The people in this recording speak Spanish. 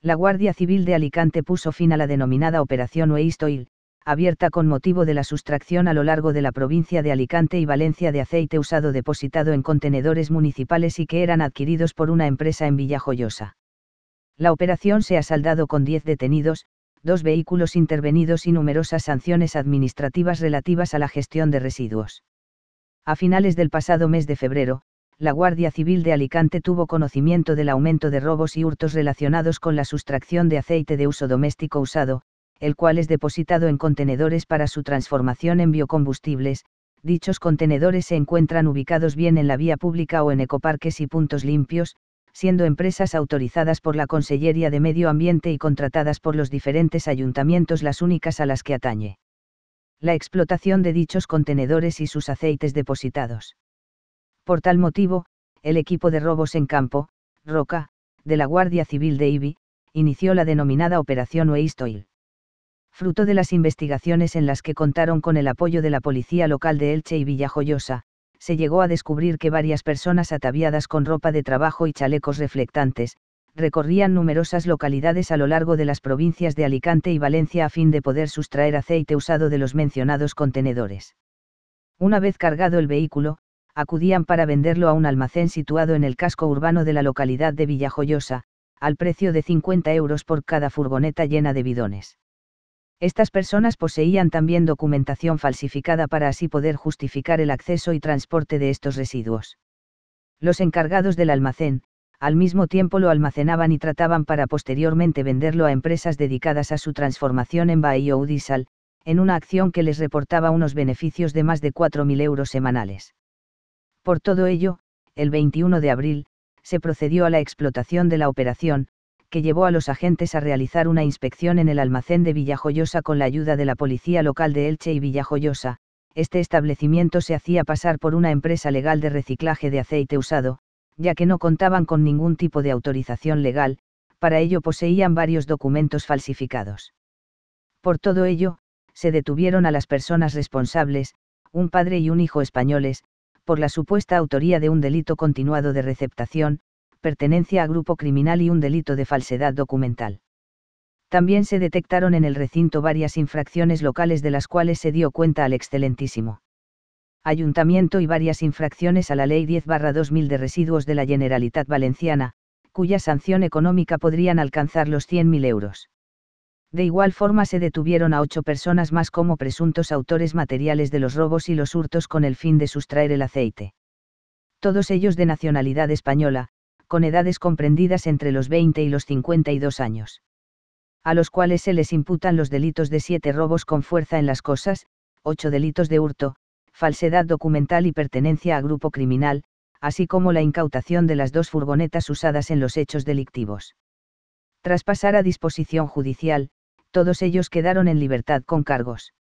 la Guardia Civil de Alicante puso fin a la denominada Operación Oeistoil, abierta con motivo de la sustracción a lo largo de la provincia de Alicante y Valencia de aceite usado depositado en contenedores municipales y que eran adquiridos por una empresa en Villajoyosa. La operación se ha saldado con 10 detenidos, dos vehículos intervenidos y numerosas sanciones administrativas relativas a la gestión de residuos. A finales del pasado mes de febrero, la Guardia Civil de Alicante tuvo conocimiento del aumento de robos y hurtos relacionados con la sustracción de aceite de uso doméstico usado, el cual es depositado en contenedores para su transformación en biocombustibles, dichos contenedores se encuentran ubicados bien en la vía pública o en ecoparques y puntos limpios, siendo empresas autorizadas por la Consellería de Medio Ambiente y contratadas por los diferentes ayuntamientos las únicas a las que atañe. La explotación de dichos contenedores y sus aceites depositados por tal motivo, el equipo de robos en campo, Roca, de la Guardia Civil de IBI, inició la denominada Operación Weistoil. Fruto de las investigaciones en las que contaron con el apoyo de la policía local de Elche y Villajoyosa, se llegó a descubrir que varias personas ataviadas con ropa de trabajo y chalecos reflectantes, recorrían numerosas localidades a lo largo de las provincias de Alicante y Valencia a fin de poder sustraer aceite usado de los mencionados contenedores. Una vez cargado el vehículo, acudían para venderlo a un almacén situado en el casco urbano de la localidad de Villajoyosa, al precio de 50 euros por cada furgoneta llena de bidones. Estas personas poseían también documentación falsificada para así poder justificar el acceso y transporte de estos residuos. Los encargados del almacén, al mismo tiempo lo almacenaban y trataban para posteriormente venderlo a empresas dedicadas a su transformación en Udisal, en una acción que les reportaba unos beneficios de más de 4.000 euros semanales. Por todo ello, el 21 de abril, se procedió a la explotación de la operación, que llevó a los agentes a realizar una inspección en el almacén de Villajoyosa con la ayuda de la policía local de Elche y Villajoyosa. Este establecimiento se hacía pasar por una empresa legal de reciclaje de aceite usado, ya que no contaban con ningún tipo de autorización legal, para ello poseían varios documentos falsificados. Por todo ello, se detuvieron a las personas responsables, un padre y un hijo españoles, por la supuesta autoría de un delito continuado de receptación, pertenencia a grupo criminal y un delito de falsedad documental. También se detectaron en el recinto varias infracciones locales de las cuales se dio cuenta al excelentísimo Ayuntamiento y varias infracciones a la Ley 10-2000 de residuos de la Generalitat Valenciana, cuya sanción económica podrían alcanzar los 100.000 euros. De igual forma se detuvieron a ocho personas más como presuntos autores materiales de los robos y los hurtos con el fin de sustraer el aceite. Todos ellos de nacionalidad española, con edades comprendidas entre los 20 y los 52 años. A los cuales se les imputan los delitos de siete robos con fuerza en las cosas, ocho delitos de hurto, falsedad documental y pertenencia a grupo criminal, así como la incautación de las dos furgonetas usadas en los hechos delictivos. Tras pasar a disposición judicial, todos ellos quedaron en libertad con cargos.